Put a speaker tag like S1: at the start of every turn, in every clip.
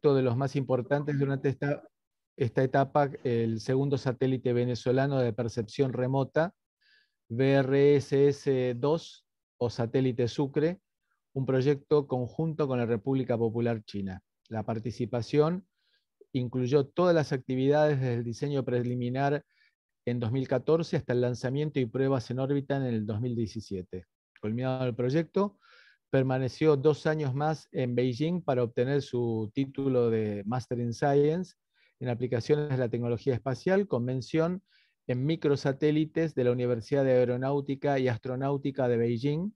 S1: de los más importantes durante esta, etapa, el segundo satélite venezolano de percepción remota, BRSS-2 o satélite Sucre, un proyecto conjunto con la República Popular China. La participación incluyó todas las actividades desde el diseño preliminar en 2014 hasta el lanzamiento y pruebas en órbita en el 2017. Culminado el proyecto, permaneció dos años más en Beijing para obtener su título de Master in Science en aplicaciones de la tecnología espacial con mención en microsatélites de la Universidad de Aeronáutica y Astronáutica de Beijing.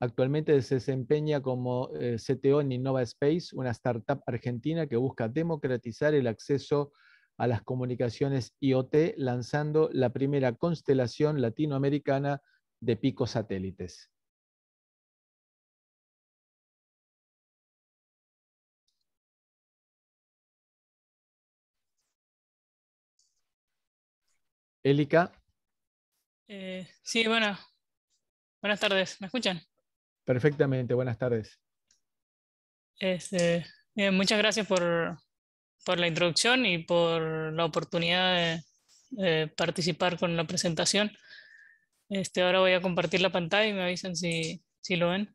S1: Actualmente se desempeña como eh, CTO en Innova Space, una startup argentina que busca democratizar el acceso a las comunicaciones IoT, lanzando la primera constelación latinoamericana de satélites. Élica.
S2: Eh, sí, bueno. Buenas tardes, ¿me escuchan?
S1: Perfectamente, buenas tardes.
S2: Este, muchas gracias por, la introducción y por la oportunidad de, participar con la presentación. Este, ahora voy a compartir la pantalla y me avisan si, si lo ven.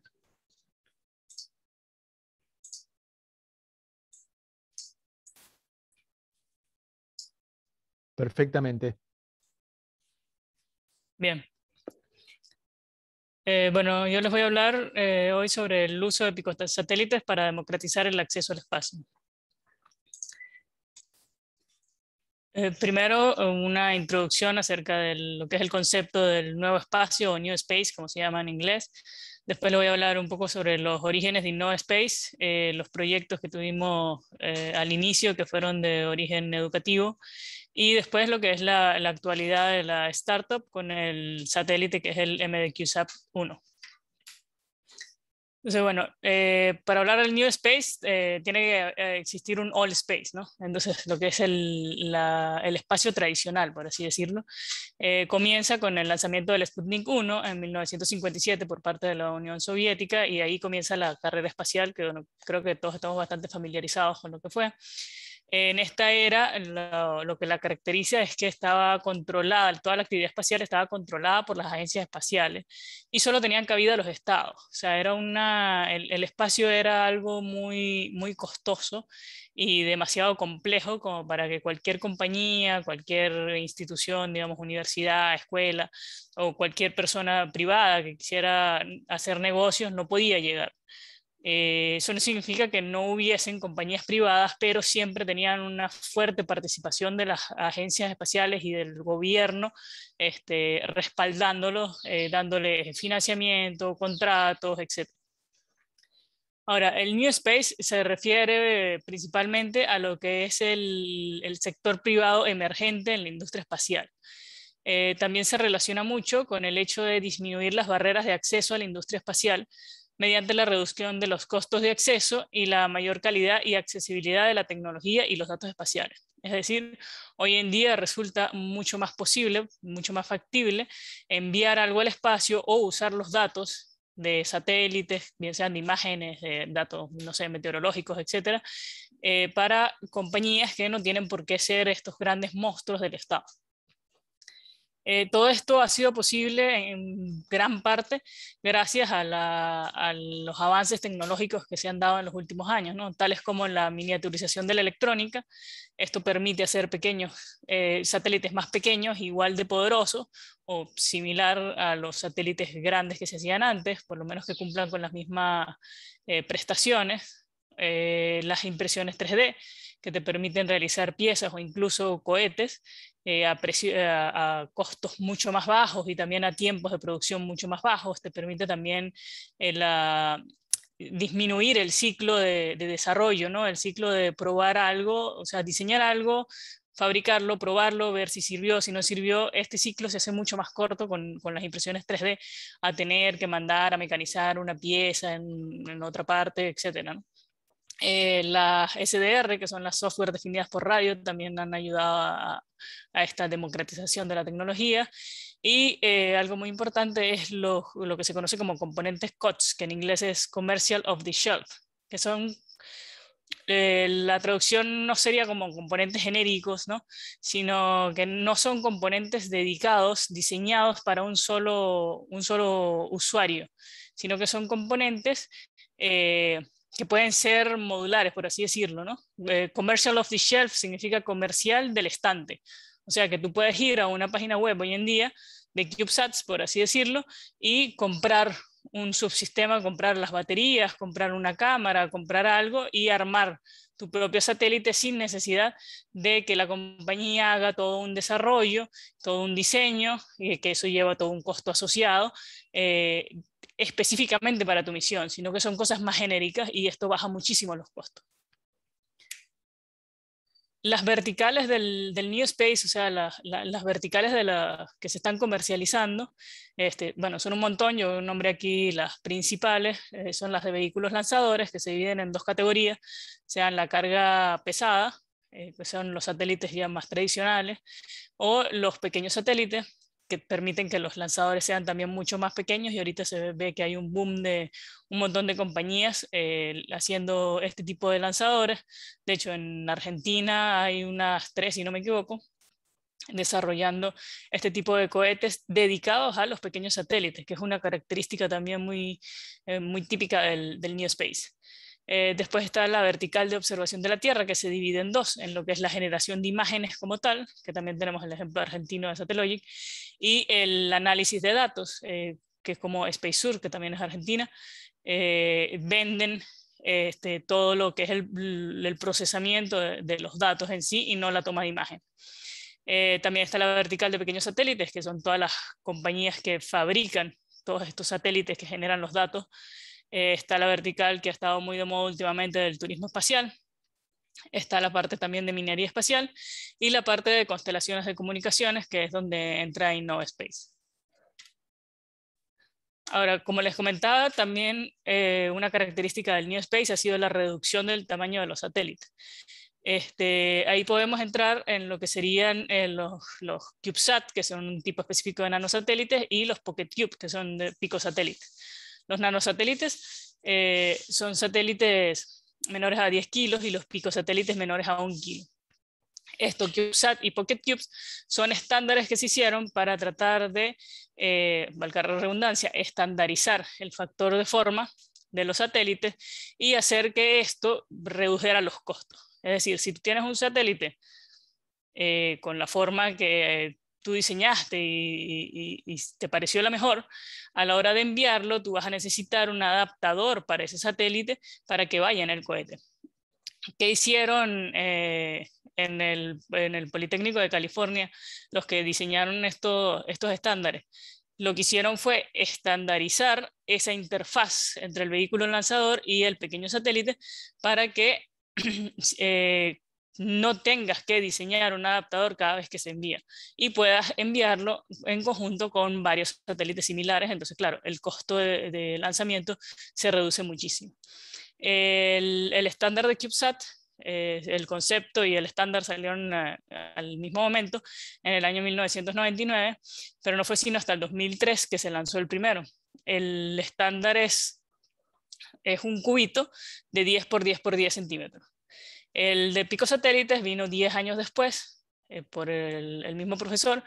S1: Perfectamente.
S2: Bien. Eh, bueno, yo les voy a hablar eh, hoy sobre el uso de satélites para democratizar el acceso al espacio. Eh, primero, una introducción acerca de lo que es el concepto del nuevo espacio o New Space, como se llama en inglés. Después les voy a hablar un poco sobre los orígenes de New Space, los proyectos que tuvimos al inicio que fueron de origen educativo y después lo que es la, la actualidad de la startup con el satélite que es el MDQSAP 1. Entonces, bueno, eh, para hablar del New Space eh, tiene que eh, existir un All Space, ¿no? Entonces, lo que es el, el espacio tradicional, por así decirlo, comienza con el lanzamiento del Sputnik 1 en 1957 por parte de la Unión Soviética y ahí comienza la carrera espacial, que creo que todos estamos bastante familiarizados con lo que fue en esta era lo, que la caracteriza es que estaba controlada, toda la actividad espacial estaba controlada por las agencias espaciales y solo tenían cabida los estados. O sea, era el, espacio era algo muy, muy costoso y demasiado complejo como para que cualquier compañía, cualquier institución, digamos, universidad, escuela o cualquier persona privada que quisiera hacer negocios no podía llegar. Eh, eso no significa que no hubiesen compañías privadas, pero siempre tenían una fuerte participación de las agencias espaciales y del gobierno, este, respaldándolos, eh, dándole financiamiento, contratos, etc. Ahora, el New Space se refiere principalmente a lo que es el, sector privado emergente en la industria espacial. Eh, también se relaciona mucho con el hecho de disminuir las barreras de acceso a la industria espacial, mediante la reducción de los costos de acceso y la mayor calidad y accesibilidad de la tecnología y los datos espaciales. Es decir, hoy en día resulta mucho más posible, mucho más factible enviar algo al espacio o usar los datos de satélites, bien sean imágenes, datos, no sé, meteorológicos, etcétera, eh, para compañías que no tienen por qué ser estos grandes monstruos del Estado. Eh, todo esto ha sido posible en gran parte gracias a, los avances tecnológicos que se han dado en los últimos años, ¿no? tales como la miniaturización de la electrónica. Esto permite hacer pequeños eh, satélites más pequeños, igual de poderosos o similar a los satélites grandes que se hacían antes, por lo menos que cumplan con las mismas eh, prestaciones. las impresiones 3D que te permiten realizar piezas o incluso cohetes eh, a, costos mucho más bajos y también a tiempos de producción mucho más bajos. Te permite también eh, disminuir el ciclo de, desarrollo, ¿no? el ciclo de probar algo, o sea, diseñar algo, fabricarlo, probarlo, ver si sirvió, si no sirvió. Este ciclo se hace mucho más corto con, con las impresiones 3D a tener que mandar a mecanizar una pieza en, otra parte, etcétera, ¿no? Eh, las SDR, que son las software definidas por radio, también han ayudado a, esta democratización de la tecnología. Y eh, algo muy importante es lo, lo, que se conoce como componentes COTS, que en inglés es Commercial of the Shelf, que son, eh, la traducción no sería como componentes genéricos, ¿no? sino que no son componentes dedicados, diseñados para un solo, un solo usuario, sino que son componentes... Eh, que pueden ser modulares, por así decirlo, ¿no? Eh, commercial off the shelf significa comercial del estante. O sea que tú puedes ir a una página web hoy en día de CubeSats, por así decirlo, y comprar un subsistema, comprar las baterías, comprar una cámara, comprar algo y armar tu propio satélite sin necesidad de que la compañía haga todo un desarrollo, todo un diseño, y que eso lleva todo un costo asociado, eh, específicamente para tu misión, sino que son cosas más genéricas y esto baja muchísimo los costos. Las verticales del, New Space, o sea, las verticales de la, que se están comercializando, este, bueno, son un montón, yo nombré aquí las principales, eh, son las de vehículos lanzadores, que se dividen en dos categorías, sean la carga pesada, eh, que son los satélites ya más tradicionales, o los pequeños satélites, que permiten que los lanzadores sean también mucho más pequeños y ahorita se ve que hay un boom de un montón de compañías eh, haciendo este tipo de lanzadores. De hecho, en Argentina hay unas tres, si no me equivoco, desarrollando este tipo de cohetes dedicados a los pequeños satélites, que es una característica también muy, eh, muy típica del New Space. Eh, después está la vertical de observación de la Tierra, que se divide en dos, en lo que es la generación de imágenes como tal, que también tenemos el ejemplo argentino de Satellogic, y el análisis de datos, eh, que es como SpaceSur, que también es argentina, eh, venden este, todo lo que es el, procesamiento de, los datos en sí y no la toma de imagen. también está la vertical de pequeños satélites, que son todas las compañías que fabrican todos estos satélites que generan los datos eh, está la vertical que ha estado muy de moda últimamente del turismo espacial. Está la parte también de minería espacial y la parte de constelaciones de comunicaciones, que es donde entra InnovaSpace. Ahora, como les comentaba, también eh, una característica del New Space ha sido la reducción del tamaño de los satélites. Este, ahí podemos entrar en lo que serían eh, los, los, CubeSat, que son un tipo específico de nanosatélites, y los Pocket Cube, que son de pico satélite. Los nanosatélites eh, son satélites menores a 10 kilos y los picosatélites menores a 1 kilo. Esto, CubeSat y PocketCubes son estándares que se hicieron para tratar de, eh, valga la redundancia, estandarizar el factor de forma de los satélites y hacer que esto redujera los costos. Es decir, si tú tienes un satélite eh, con la forma que tú diseñaste y, te pareció la mejor, a la hora de enviarlo tú vas a necesitar un adaptador para ese satélite para que vaya en el cohete. ¿Qué hicieron eh, en, el, Politécnico de California los que diseñaron esto, estos estándares? Lo que hicieron fue estandarizar esa interfaz entre el vehículo lanzador y el pequeño satélite para que eh, no tengas que diseñar un adaptador cada vez que se envía y puedas enviarlo en conjunto con varios satélites similares. Entonces, claro, el costo de, lanzamiento se reduce muchísimo. El, estándar de CubeSat, eh, el concepto y el estándar salieron eh, al mismo momento, en el año 1999, pero no fue sino hasta el 2003 que se lanzó el primero. El estándar es, es un cubito de 10 por 10 por 10 centímetros el de Pico Satélites vino 10 años después eh, por el, mismo profesor,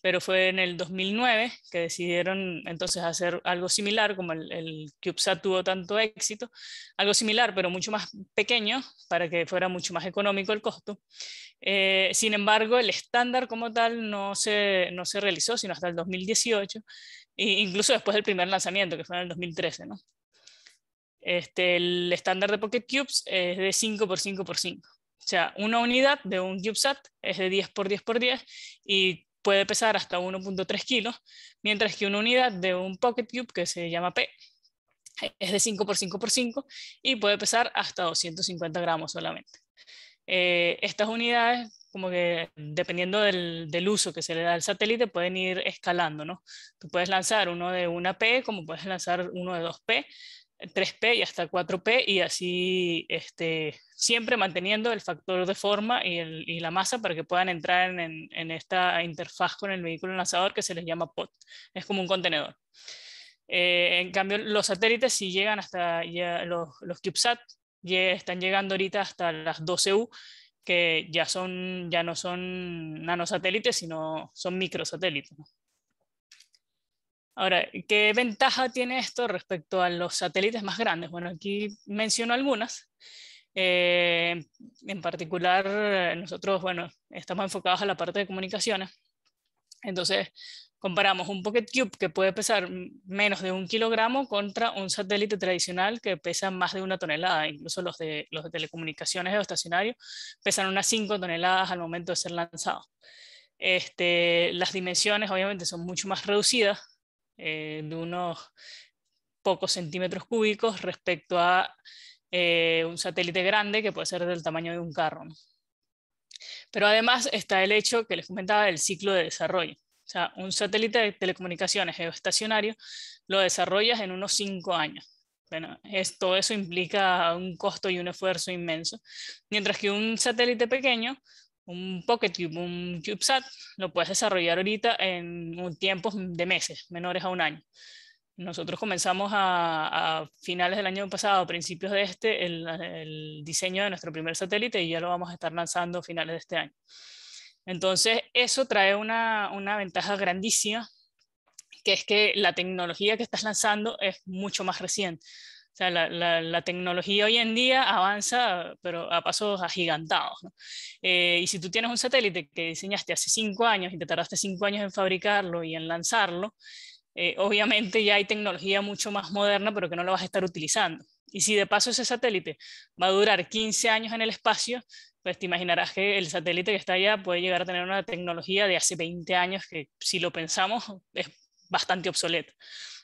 S2: pero fue en el 2009 que decidieron entonces hacer algo similar, como el, CubeSat tuvo tanto éxito, algo similar pero mucho más pequeño para que fuera mucho más económico el costo. Eh, sin embargo, el estándar como tal no se, no se realizó sino hasta el 2018, e incluso después del primer lanzamiento, que fue en el 2013. ¿no? Este, el estándar de Pocket Cubes es de 5 x 5 x 5. O sea, una unidad de un CubeSat es de 10 x 10 x 10 y puede pesar hasta 1.3 kilos, mientras que una unidad de un Pocket Cube que se llama P es de 5 x 5 x 5 y puede pesar hasta 250 gramos solamente. Eh, estas unidades como que dependiendo del, uso que se le da al satélite, pueden ir escalando, ¿no? Tú puedes lanzar uno de una P, como puedes lanzar uno de 2P, 3P y hasta 4P y así este, siempre manteniendo el factor de forma y, la masa para que puedan entrar en, esta interfaz con el vehículo lanzador que se les llama POT, Es como un contenedor. Eh, en cambio, los satélites si llegan hasta los, los CubeSat, ya están llegando ahorita hasta las 12U, que ya, son, ya no son nanosatélites, sino son microsatélites. Ahora, ¿qué ventaja tiene esto respecto a los satélites más grandes? Bueno, aquí menciono algunas. Eh, en particular, eh, nosotros, bueno, estamos enfocados a la parte de comunicaciones. Entonces, comparamos un Pocket Cube que puede pesar menos de un kilogramo contra un satélite tradicional que pesa más de una tonelada. Incluso los de, los de telecomunicaciones geoestacionarios pesan unas 5 toneladas al momento de ser lanzado. Este, las dimensiones obviamente son mucho más reducidas, eh, de unos pocos centímetros cúbicos respecto a eh, un satélite grande que puede ser del tamaño de un carro. Pero además está el hecho que les comentaba del ciclo de desarrollo. O sea, un satélite de telecomunicaciones geoestacionario lo desarrollas en unos cinco años. Bueno, esto, eso implica un costo y un esfuerzo inmenso. Mientras que un satélite pequeño un Pocket Cube, un CubeSat, lo puedes desarrollar ahorita en tiempos de meses, menores a un año. Nosotros comenzamos a, finales del año pasado, a principios de este, el, diseño de nuestro primer satélite y ya lo vamos a estar lanzando a finales de este año. Entonces, eso trae una, una ventaja grandísima, que es que la tecnología que estás lanzando es mucho más reciente o sea, la, tecnología hoy en día avanza, pero a pasos agigantados. Eh, y si tú tienes un satélite que diseñaste hace cinco años y te tardaste cinco años en fabricarlo y en lanzarlo, eh, obviamente ya hay tecnología mucho más moderna, pero que no la vas a estar utilizando. Y si de paso ese satélite va a durar 15 años en el espacio, pues te imaginarás que el satélite que está allá puede llegar a tener una tecnología de hace 20 años que, si lo pensamos, es bastante obsoleta.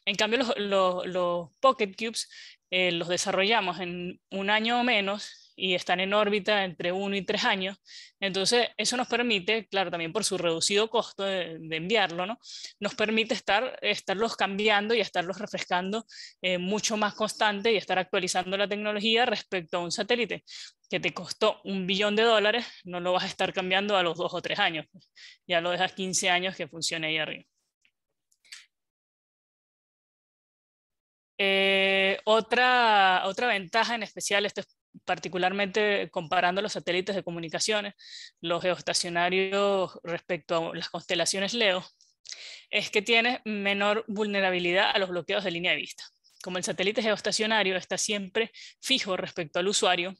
S2: En cambio, los, los Pocket Cubes eh, los desarrollamos en un año o menos y están en órbita entre uno y tres años. Entonces, eso nos permite, claro, también por su reducido costo de, enviarlo, ¿no? nos permite estar, estarlos cambiando y estarlos refrescando eh, mucho más constante y estar actualizando la tecnología respecto a un satélite que te costó un billón de dólares, no lo vas a estar cambiando a los dos o tres años. Pues. Ya lo dejas 15 años que funcione ahí arriba. Eh, otra, otra ventaja en especial, esto es particularmente comparando los satélites de comunicaciones, los geoestacionarios respecto a las constelaciones LEO, es que tiene menor vulnerabilidad a los bloqueos de línea de vista. Como el satélite geoestacionario está siempre fijo respecto al usuario,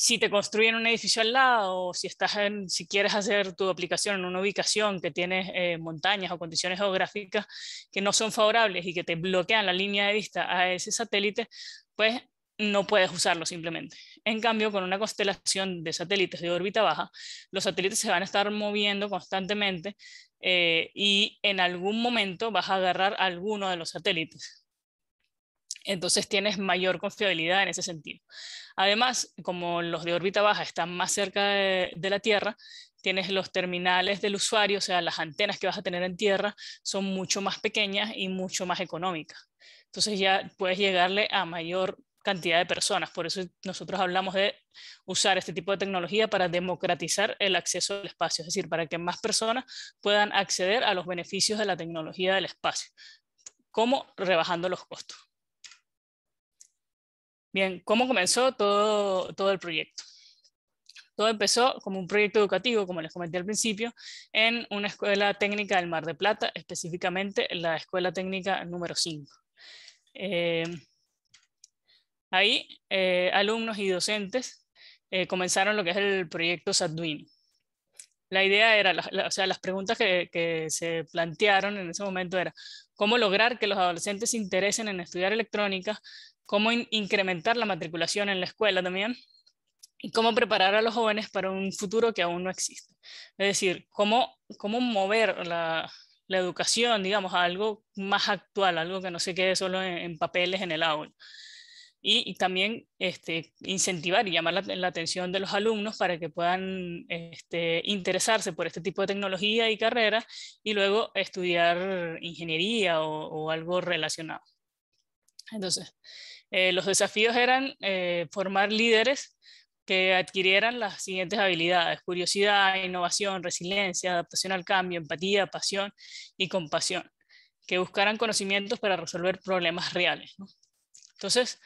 S2: si te construyen un edificio al lado, o si, estás si quieres hacer tu aplicación en una ubicación que tiene eh, montañas o condiciones geográficas que no son favorables y que te bloquean la línea de vista a ese satélite, pues no puedes usarlo simplemente. En cambio, con una constelación de satélites de órbita baja, los satélites se van a estar moviendo constantemente eh, y en algún momento vas a agarrar alguno de los satélites entonces tienes mayor confiabilidad en ese sentido. Además, como los de órbita baja están más cerca de, la Tierra, tienes los terminales del usuario, o sea, las antenas que vas a tener en Tierra son mucho más pequeñas y mucho más económicas. Entonces ya puedes llegarle a mayor cantidad de personas. Por eso nosotros hablamos de usar este tipo de tecnología para democratizar el acceso al espacio, es decir, para que más personas puedan acceder a los beneficios de la tecnología del espacio, como rebajando los costos. Bien, ¿cómo comenzó todo, todo el proyecto? Todo empezó como un proyecto educativo, como les comenté al principio, en una escuela técnica del Mar de Plata, específicamente la escuela técnica número 5. Eh, ahí, eh, alumnos y docentes eh, comenzaron lo que es el proyecto Sadwin. La idea era, o sea, las preguntas que, que se plantearon en ese momento era, cómo lograr que los adolescentes se interesen en estudiar electrónica cómo incrementar la matriculación en la escuela también y cómo preparar a los jóvenes para un futuro que aún no existe. Es decir, cómo, cómo mover la, la educación, digamos, a algo más actual, algo que no se quede solo en, papeles en el aula. Y, también este, incentivar y llamar la, atención de los alumnos para que puedan este, interesarse por este tipo de tecnología y carreras y luego estudiar ingeniería o, o algo relacionado. Entonces, eh, los desafíos eran eh, formar líderes que adquirieran las siguientes habilidades, curiosidad, innovación, resiliencia, adaptación al cambio, empatía, pasión y compasión, que buscaran conocimientos para resolver problemas reales. Entonces,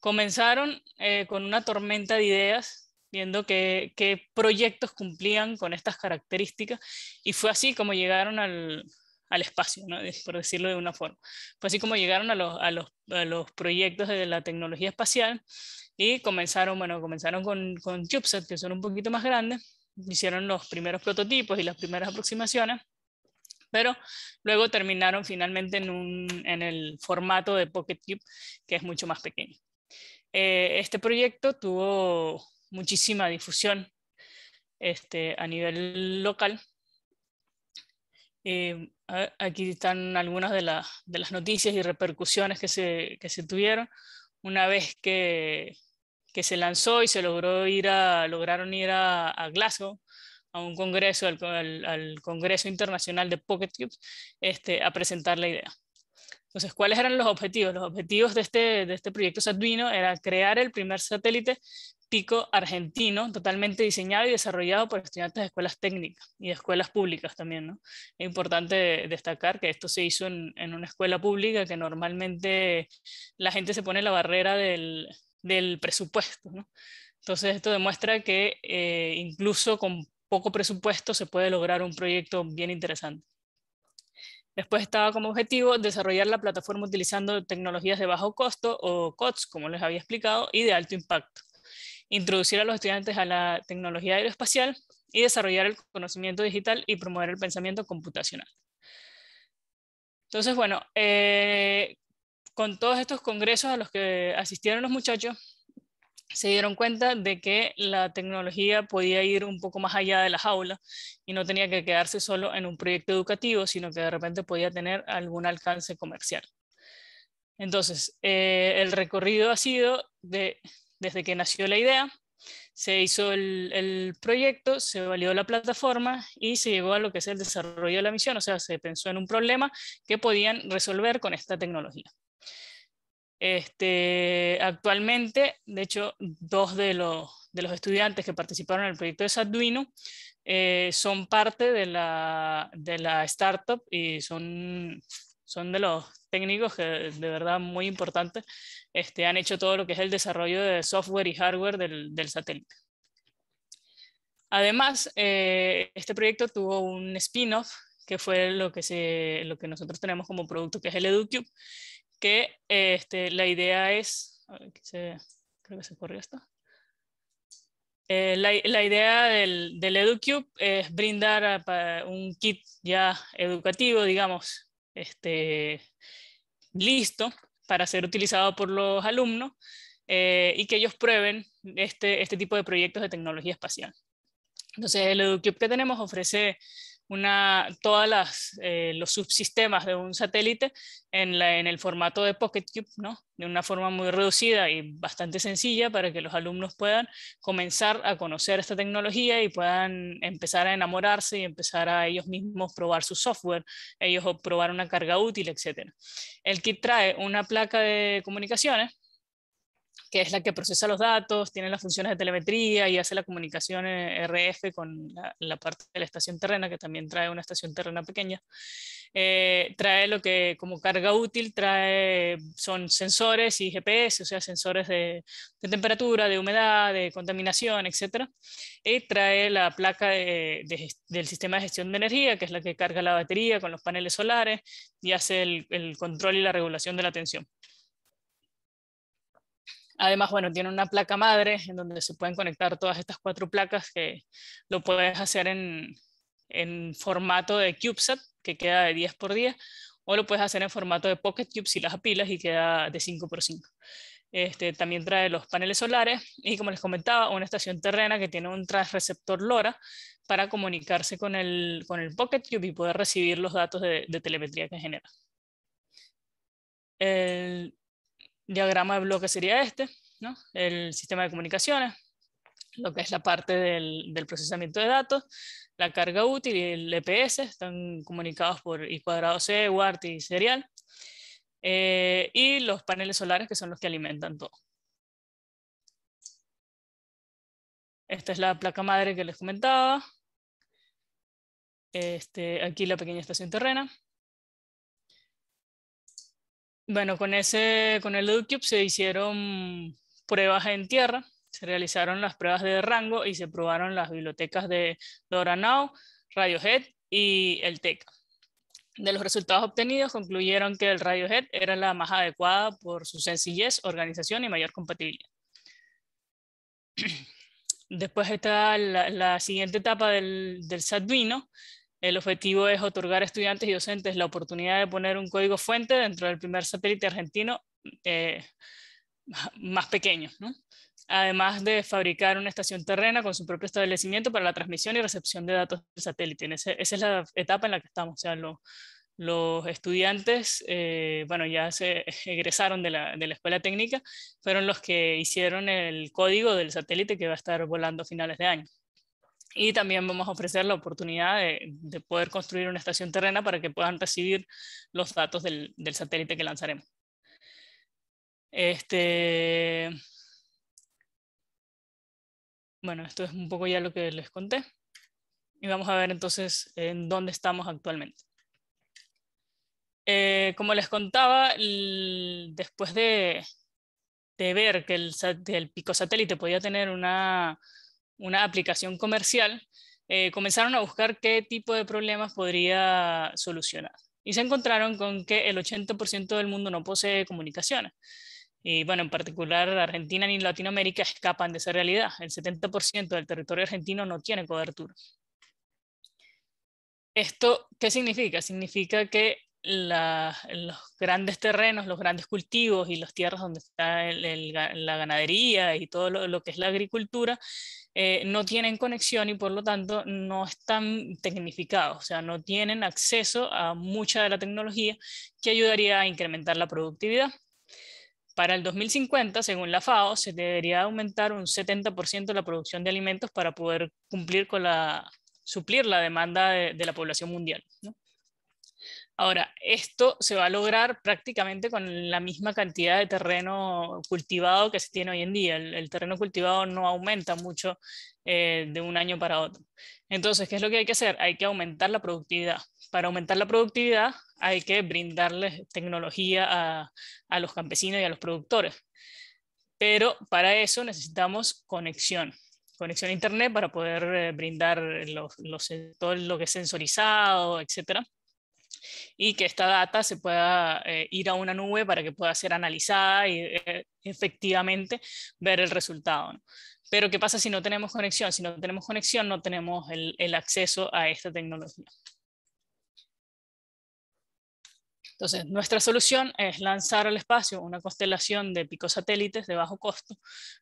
S2: comenzaron eh, con una tormenta de ideas, viendo qué, qué proyectos cumplían con estas características, y fue así como llegaron al, al espacio, por decirlo de una forma. Fue así como llegaron a los, a los, a los proyectos de la tecnología espacial y comenzaron, bueno, comenzaron con, con que son un poquito más grandes, hicieron los primeros prototipos y las primeras aproximaciones, pero luego terminaron finalmente en, un, en el formato de Pocket Cube, que es mucho más pequeño. Eh, este proyecto tuvo muchísima difusión este, a nivel local. Eh, Aquí están algunas de, las noticias y repercusiones que se, tuvieron una vez que, se lanzó y se logró ir a, lograron ir a, Glasgow a un congreso, al, Congreso Internacional de Pocket este, a presentar la idea. Entonces, ¿cuáles eran los objetivos? Los objetivos de este, de este proyecto Satuino era crear el primer satélite pico argentino, totalmente diseñado y desarrollado por estudiantes de escuelas técnicas y de escuelas públicas también. Es importante destacar que esto se hizo en, una escuela pública que normalmente la gente se pone la barrera del, presupuesto. ¿no? Entonces esto demuestra que eh, incluso con poco presupuesto se puede lograr un proyecto bien interesante. Después estaba como objetivo desarrollar la plataforma utilizando tecnologías de bajo costo o COTS, como les había explicado, y de alto impacto introducir a los estudiantes a la tecnología aeroespacial y desarrollar el conocimiento digital y promover el pensamiento computacional. Entonces, bueno, eh, con todos estos congresos a los que asistieron los muchachos, se dieron cuenta de que la tecnología podía ir un poco más allá de la jaula y no tenía que quedarse solo en un proyecto educativo, sino que de repente podía tener algún alcance comercial. Entonces, eh, el recorrido ha sido de desde que nació la idea, se hizo el, proyecto, se validó la plataforma y se llegó a lo que es el desarrollo de la misión, o sea, se pensó en un problema que podían resolver con esta tecnología. Este, actualmente, de hecho, dos de los, estudiantes que participaron en el proyecto de Arduino eh, son parte de la, startup y son, de los técnicos que de verdad muy importantes este, han hecho todo lo que es el desarrollo de software y hardware del, satélite. Además, eh, este proyecto tuvo un spin-off, que fue lo que, lo que nosotros tenemos como producto, que es el EduCube, que este, la idea es, creo que se corrió esto. Eh, la, idea del, EduCube es brindar un kit ya educativo, digamos, este, listo, para ser utilizado por los alumnos eh, y que ellos prueben este, este tipo de proyectos de tecnología espacial. Entonces, el EduCube que tenemos ofrece una, todas eh, los subsistemas de un satélite en, la, en el formato de Pocket Cube, ¿no? de una forma muy reducida y bastante sencilla para que los alumnos puedan comenzar a conocer esta tecnología y puedan empezar a enamorarse y empezar a ellos mismos probar su software, ellos probar una carga útil, etc. El kit trae una placa de comunicaciones que es la que procesa los datos, tiene las funciones de telemetría y hace la comunicación eh, RF con la, parte de la estación terrena, que también trae una estación terrena pequeña. Eh, trae lo que como carga útil, trae, son sensores y GPS, o sea, sensores de, temperatura, de humedad, de contaminación, etc. Y trae la placa del sistema de gestión de energía, que es la que carga la batería con los paneles solares y hace el control y la regulación de la tensión. Además, bueno, tiene una placa madre en donde se pueden conectar todas estas cuatro placas que lo puedes hacer en, en formato de CubeSat, que queda de 10 x 10, o lo puedes hacer en formato de Pocket Cube si las apilas y queda de 5 x 5. Este, también trae los paneles solares y, como les comentaba, una estación terrena que tiene un transreceptor LoRa para comunicarse con el, con el Pocket Cube y poder recibir los datos de, de telemetría que genera. El, diagrama de bloque sería este, ¿no? el sistema de comunicaciones, lo que es la parte del, procesamiento de datos, la carga útil y el EPS, están comunicados por I cuadrado C, WART y serial, eh, y los paneles solares que son los que alimentan todo. Esta es la placa madre que les comentaba. Este, aquí la pequeña estación terrena. Bueno, con, ese, con el EduCube se hicieron pruebas en tierra, se realizaron las pruebas de rango y se probaron las bibliotecas de Doranao, Radiohead y el TECA. De los resultados obtenidos, concluyeron que el Radiohead era la más adecuada por su sencillez, organización y mayor compatibilidad. Después está la, siguiente etapa del, del el objetivo es otorgar a estudiantes y docentes la oportunidad de poner un código fuente dentro del primer satélite argentino eh, más pequeño, además de fabricar una estación terrena con su propio establecimiento para la transmisión y recepción de datos del satélite. esa es la etapa en la que estamos, o sea, los estudiantes, eh, bueno, ya se egresaron de la, escuela técnica, fueron los que hicieron el código del satélite que va a estar volando a finales de año y también vamos a ofrecer la oportunidad de, poder construir una estación terrena para que puedan recibir los datos del, satélite que lanzaremos. Este... Bueno, esto es un poco ya lo que les conté. Y vamos a ver entonces en dónde estamos actualmente. Eh, como les contaba, después de, ver que el, el pico satélite podía tener una una aplicación comercial, eh, comenzaron a buscar qué tipo de problemas podría solucionar. Y se encontraron con que el 80% del mundo no posee comunicaciones. Y bueno, en particular Argentina ni Latinoamérica escapan de esa realidad. El 70% del territorio argentino no tiene cobertura. ¿Esto qué significa? Significa que los grandes terrenos, los grandes cultivos y las tierras donde está la ganadería y todo lo, que es la agricultura eh, no tienen conexión y por lo tanto no están tecnificados, o sea, no tienen acceso a mucha de la tecnología que ayudaría a incrementar la productividad. Para el 2050, según la FAO, se debería aumentar un 70% la producción de alimentos para poder cumplir con la, suplir la demanda de, la población mundial. Ahora, esto se va a lograr prácticamente con la misma cantidad de terreno cultivado que se tiene hoy en día. El, terreno cultivado no aumenta mucho eh, de un año para otro. Entonces, ¿qué es lo que hay que hacer? Hay que aumentar la productividad. Para aumentar la productividad hay que brindarles tecnología a, los campesinos y a los productores. Pero para eso necesitamos conexión conexión a internet para poder eh, brindar los, los, todo lo que es sensorizado, etcétera y que esta data se pueda eh, ir a una nube para que pueda ser analizada y eh, efectivamente ver el resultado. Pero ¿qué pasa si no tenemos conexión? Si no tenemos conexión, no tenemos el acceso a esta tecnología. Entonces, nuestra solución es lanzar al espacio una constelación de picosatélites de bajo costo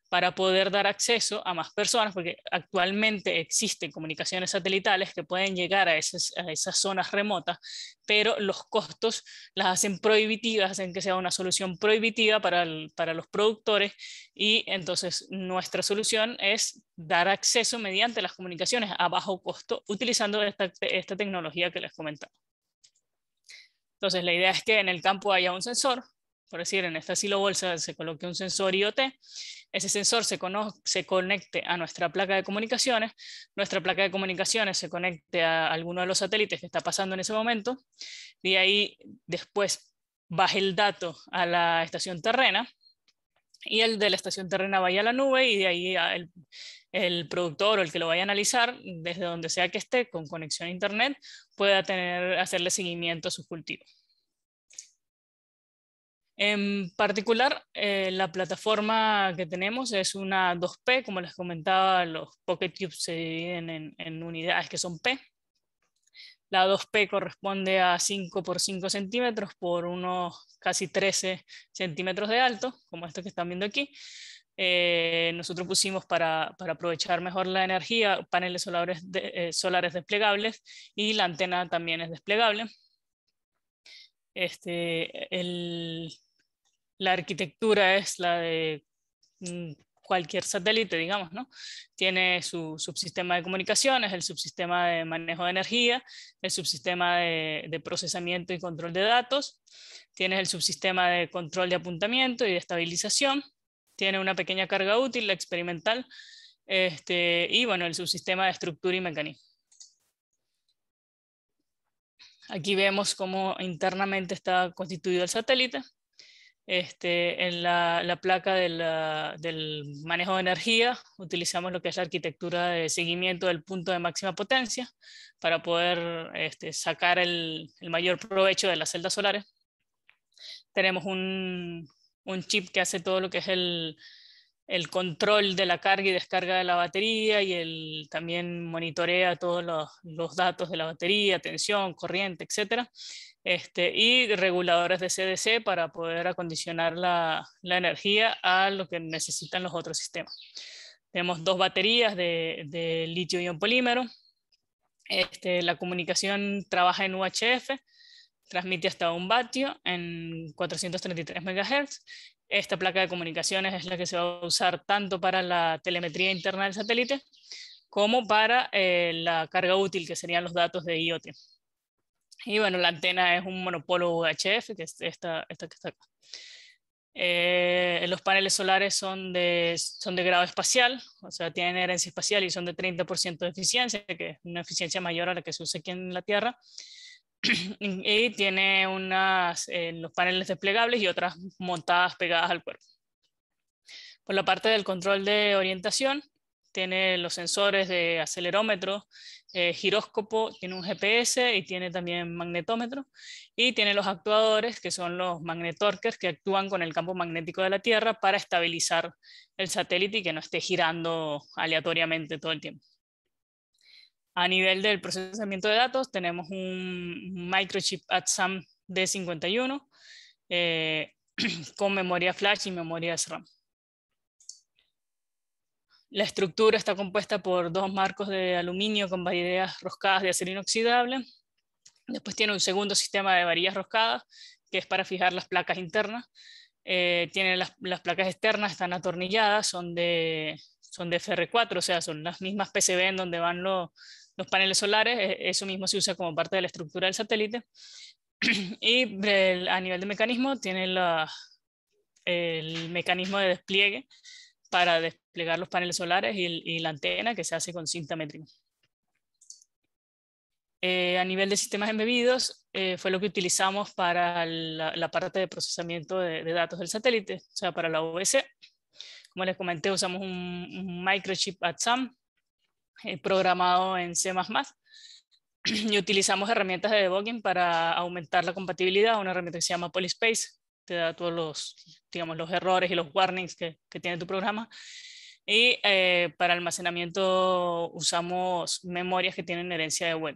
S2: para poder dar acceso a más personas, porque actualmente existen comunicaciones satelitales que pueden llegar a esas, a esas zonas remotas, pero los costos las hacen prohibitivas, hacen que sea una solución prohibitiva para, para los productores y entonces nuestra solución es dar acceso mediante las comunicaciones a bajo costo utilizando esta, esta tecnología que les comentaba. Entonces, la idea es que en el campo haya un sensor, por decir, en esta silo bolsa se coloque un sensor IoT, ese sensor se, se conecte a nuestra placa de comunicaciones, nuestra placa de comunicaciones se conecte a alguno de los satélites que está pasando en ese momento, y ahí después baje el dato a la estación terrena, y el de la estación terrena vaya a la nube y de ahí al el productor o el que lo vaya a analizar, desde donde sea que esté con conexión a Internet, pueda tener, hacerle seguimiento a su cultivos. En particular, eh, la plataforma que tenemos es una 2P, como les comentaba, los Pocket tubes se dividen en, en unidades que son P. La 2P corresponde a 5 por 5 centímetros por unos casi 13 centímetros de alto, como esto que están viendo aquí. Eh, nosotros pusimos para, aprovechar mejor la energía paneles solares, eh, solares desplegables y la antena también es desplegable. Este, el, la arquitectura es la de mm, cualquier satélite, digamos, ¿no? Tiene su subsistema de comunicaciones, el subsistema de manejo de energía, el subsistema de, de procesamiento y control de datos, tiene el subsistema de control de apuntamiento y de estabilización, tiene una pequeña carga útil, experimental, este, y bueno, el subsistema de estructura y mecanismo. Aquí vemos cómo internamente está constituido el satélite. Este, en la, placa del manejo de energía utilizamos lo que es la arquitectura de seguimiento del punto de máxima potencia para poder este, sacar el mayor provecho de las celdas solares tenemos un, un chip que hace todo lo que es el, control de la carga y descarga de la batería y el, también monitorea todos los, datos de la batería, tensión, corriente, etc. Este, y reguladores de CDC para poder acondicionar la, energía a lo que necesitan los otros sistemas. Tenemos dos baterías de, de litio-ion polímero. Este, la comunicación trabaja en UHF transmite hasta un vatio en 433 MHz. Esta placa de comunicaciones es la que se va a usar tanto para la telemetría interna del satélite como para eh, la carga útil, que serían los datos de IoT. Y bueno, la antena es un monopolo UHF, que es esta, esta que está acá. Eh, los paneles solares son de, son de grado espacial, o sea, tienen herencia espacial y son de 30% de eficiencia, que es una eficiencia mayor a la que se usa aquí en la Tierra. y tiene unas, eh, los paneles desplegables y otras montadas pegadas al cuerpo. Por la parte del control de orientación, tiene los sensores de acelerómetro, eh, giróscopo, tiene un GPS y tiene también magnetómetro. Y tiene los actuadores, que son los magnetorques, que actúan con el campo magnético de la Tierra para estabilizar el satélite y que no esté girando aleatoriamente todo el tiempo. A nivel del procesamiento de datos, tenemos un microchip ATSAM D51 eh, con memoria flash y memoria SRAM. La estructura está compuesta por dos marcos de aluminio con varillas roscadas de acero inoxidable. Después tiene un segundo sistema de varillas roscadas, que es para fijar las placas internas. Eh, Tienen las, placas externas, están atornilladas, son de, son de FR4, o sea, son las mismas PCB en donde van los los paneles solares, e, eso mismo se usa como parte de la estructura del satélite. Y a nivel de mecanismo, tiene el mecanismo de despliegue para desplegar los paneles solares y, la antena que se hace con cinta métrica. Eh, a nivel de sistemas embebidos, eh, fue lo que utilizamos para la, parte de procesamiento de, datos del satélite, o sea, para la OBC. Como les comenté, usamos un, un microchip ATSAM eh, programado en C++. Y utilizamos herramientas de debugging para aumentar la compatibilidad, una herramienta que se llama Polyspace, te da todos los, errores y los warnings que, tiene tu programa. Y eh, para almacenamiento usamos memorias que tienen herencia de web.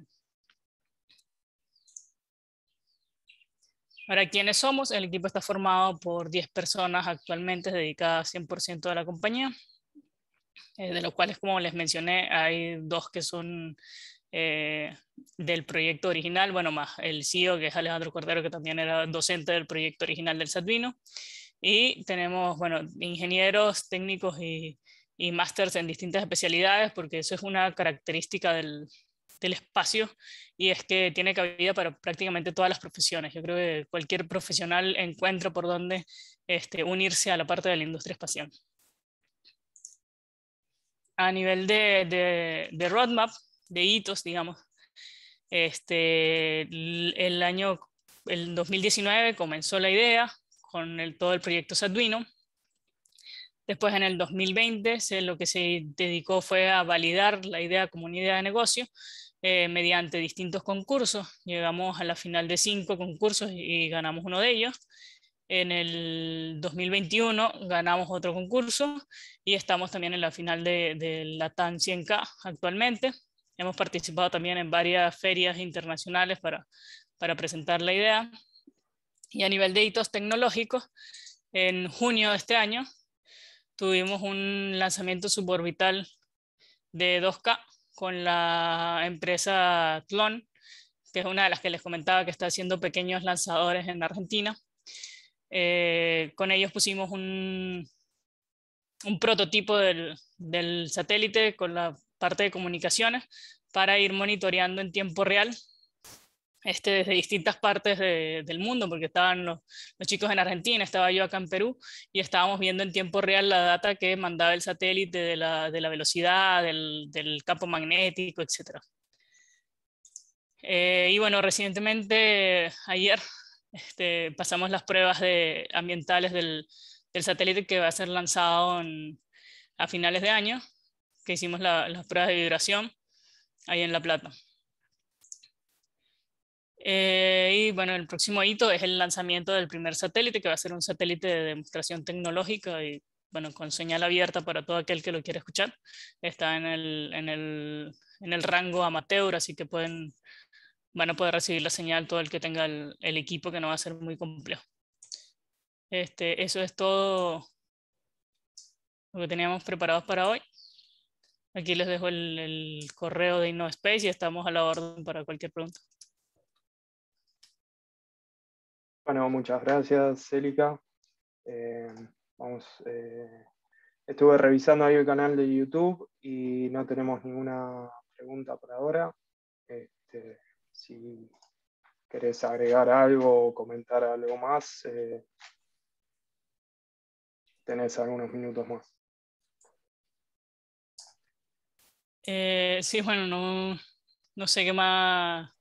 S2: Ahora, ¿quiénes somos? El equipo está formado por 10 personas actualmente dedicadas 100% a la compañía. Eh, de los cuales, como les mencioné, hay dos que son eh, del proyecto original, bueno, más el CEO, que es Alejandro Cordero, que también era docente del proyecto original del Sadvino. Y tenemos, bueno, ingenieros, técnicos y, y másters en distintas especialidades, porque eso es una característica del, espacio y es que tiene cabida para prácticamente todas las profesiones. Yo creo que cualquier profesional encuentra por dónde este, unirse a la parte de la industria espacial a nivel de, de, roadmap, de hitos, digamos. Este, el, año, el 2019 comenzó la idea con todo el proyecto saduino Después en el 2020 lo que se dedicó fue a validar la idea como una idea de negocio eh, mediante distintos concursos. Llegamos a la final de cinco concursos y ganamos uno de ellos. En el 2021 ganamos otro concurso y estamos también en la final de, de la TAN 100K actualmente. Hemos participado también en varias ferias internacionales para, para presentar la idea. Y a nivel de hitos tecnológicos, en junio de este año tuvimos un lanzamiento suborbital de 2K con la empresa Clon, que es una de las que les comentaba que está haciendo pequeños lanzadores en Argentina. Eh, con ellos pusimos un, prototipo del, satélite con la parte de comunicaciones para ir monitoreando en tiempo real este, desde distintas partes del mundo, porque estaban los, chicos en Argentina, estaba yo acá en Perú, y estábamos viendo en tiempo real la data que mandaba el satélite de la, velocidad, del, campo magnético, etc. Eh, y bueno, recientemente, ayer, este, pasamos las pruebas de, ambientales del, satélite que va a ser lanzado a finales de año, que hicimos las pruebas de vibración ahí en La Plata. Eh, y bueno, el próximo hito es el lanzamiento del primer satélite, que va a ser un satélite de demostración tecnológica y bueno, con señal abierta para todo aquel que lo quiera escuchar. Está en el, en el, en el rango amateur, así que pueden van a poder recibir la señal todo el que tenga el, equipo, que no va a ser muy complejo. Este, eso es todo lo que teníamos preparados para hoy. Aquí les dejo el, correo de InnoSpace y estamos a la orden para cualquier pregunta.
S1: Bueno, muchas gracias, Célica. Eh, vamos, eh, estuve revisando ahí el canal de YouTube y no tenemos ninguna pregunta por ahora. Este, si querés agregar algo o comentar algo más, eh, tenés algunos minutos más.
S2: Eh, sí, bueno, no, no sé qué más.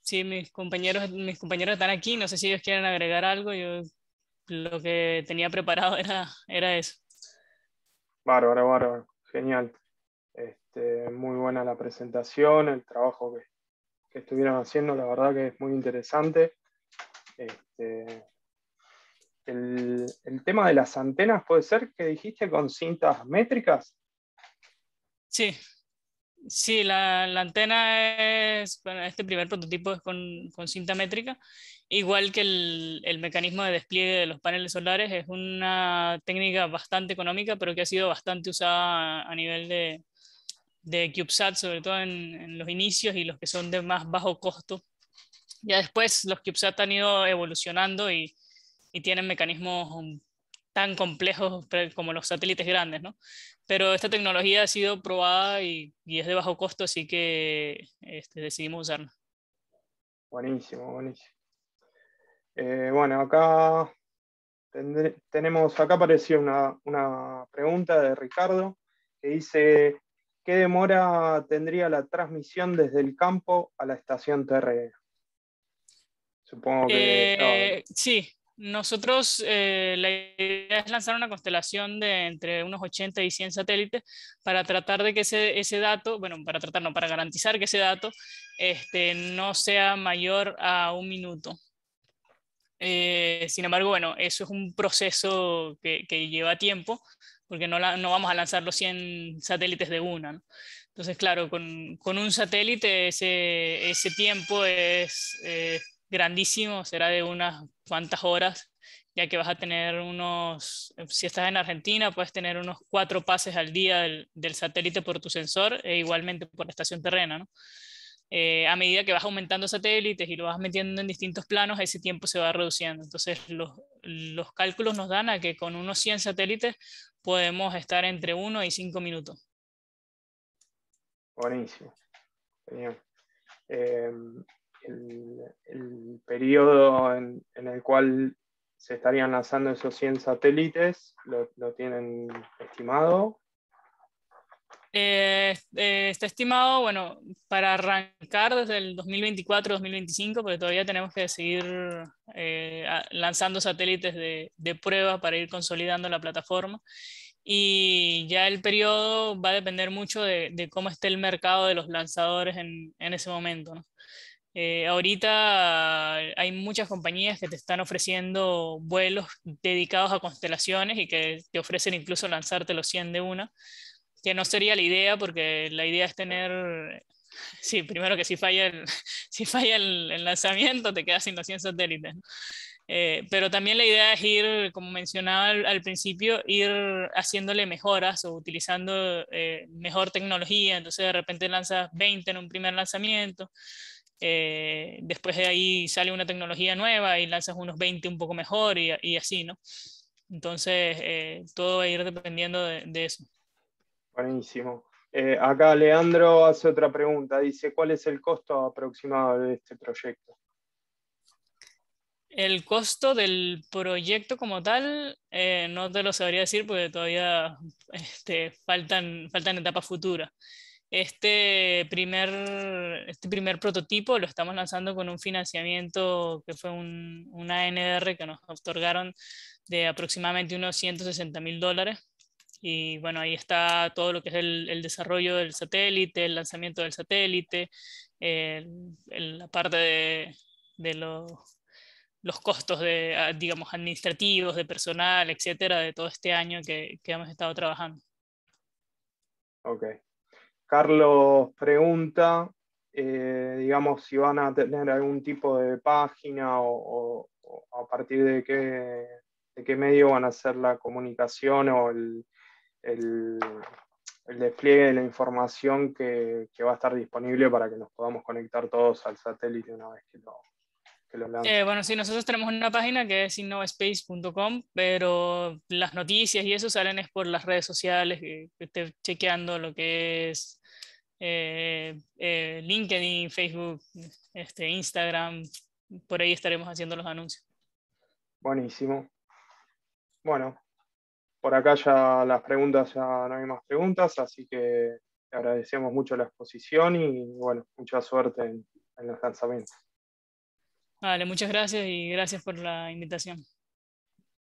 S2: Si sí, mis compañeros, mis compañeros están aquí, no sé si ellos quieren agregar algo. Yo lo que tenía preparado era, era eso.
S1: Bárbaro, bárbaro, genial. Este, muy buena la presentación, el trabajo que que estuvieran haciendo, la verdad que es muy interesante. Este, el, el, tema de las antenas, ¿puede ser que dijiste con cintas métricas?
S2: Sí, sí, la, la antena es, bueno, este primer prototipo es con, con, cinta métrica, igual que el, el mecanismo de despliegue de los paneles solares, es una técnica bastante económica, pero que ha sido bastante usada a nivel de, de CubeSat, sobre todo en, los inicios y los que son de más bajo costo. Ya después los CubeSat han ido evolucionando y, y tienen mecanismos um, tan complejos como los satélites grandes, ¿no? Pero esta tecnología ha sido probada y, y es de bajo costo, así que este, decidimos usarla.
S1: Buenísimo, buenísimo. Eh, bueno, acá tenemos, acá apareció una, una pregunta de Ricardo que dice, ¿Qué demora tendría la transmisión desde el campo a la estación TRE? Supongo que... Eh,
S2: sí, nosotros eh, la idea es lanzar una constelación de entre unos 80 y 100 satélites para tratar de que ese, dato, bueno, para tratar, no, para garantizar que ese dato este, no sea mayor a un minuto. Eh, sin embargo, bueno, eso es un proceso que, que lleva tiempo porque no, vamos a lanzar los 100 satélites de una. Entonces, claro, con, un satélite ese, ese tiempo es grandísimo, será de unas cuantas horas, ya que vas a tener unos, si estás en Argentina, puedes tener unos cuatro pases al día del, satélite por tu sensor e igualmente por la estación terrena. Eh, a medida que vas aumentando satélites y lo vas metiendo en distintos planos, ese tiempo se va reduciendo. Entonces, los, los cálculos nos dan a que con unos 100 satélites podemos estar entre 1 y 5 minutos.
S1: Buenísimo. Em, el, periodo en, el cual se estarían lanzando esos 100 satélites, ¿lo, lo tienen estimado?
S2: Eh, eh, está estimado, bueno, para arrancar desde el 2024-2025, porque todavía tenemos que seguir eh, lanzando satélites de, prueba para ir consolidando la plataforma. Y ya el periodo va a depender mucho de, cómo esté el mercado de los lanzadores en, ese momento. ahorita hay muchas compañías que te están ofreciendo vuelos dedicados a constelaciones y que te ofrecen incluso lanzarte los 100 de una, que no sería la idea porque la idea es tener, sí, primero que si falla el, si falla el, lanzamiento te quedas sin los 100 satélites. Eh, pero también la idea es ir, como mencionaba al, principio, ir haciéndole mejoras o utilizando eh, mejor tecnología. Entonces de repente lanzas 20 en un primer lanzamiento. Eh, después de ahí sale una tecnología nueva y lanzas unos 20 un poco mejor y, así, ¿no? Entonces, todo va a ir dependiendo de eso.
S1: Buenísimo. Eh, acá Leandro hace otra pregunta. Dice, ¿cuál es el costo aproximado de este proyecto?
S2: El costo del proyecto como tal, eh, no te lo sabría decir porque todavía este, faltan, faltan etapas futuras. Este primer, este primer prototipo lo estamos lanzando con un financiamiento que fue un, una NDR que nos otorgaron de aproximadamente unos 160 mil dólares y bueno, ahí está todo lo que es el, desarrollo del satélite, el lanzamiento del satélite, eh, la parte de, de los costos de, ah, digamos, administrativos, de personal, etcétera, de todo este año que, que hemos estado trabajando.
S1: Ok. Carlos pregunta, eh, digamos, si van a tener algún tipo de página o, a partir de qué, de qué medio van a hacer la comunicación o el, el, despliegue de la información que, va a estar disponible para que nos podamos conectar todos al satélite una vez que lo, que eh,
S2: bueno, sí, nosotros tenemos una página que es innovespace.com pero las noticias y eso salen es por las redes sociales, que, chequeando lo que es eh, eh, LinkedIn, Facebook, este, Instagram, por ahí estaremos haciendo los anuncios.
S1: Buenísimo. Bueno, por acá ya las preguntas, ya no hay más preguntas, así que agradecemos mucho la exposición y bueno, mucha suerte en, en los lanzamientos.
S2: Vale, muchas gracias y gracias por la invitación.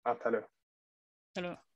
S2: Hasta luego. Hasta luego.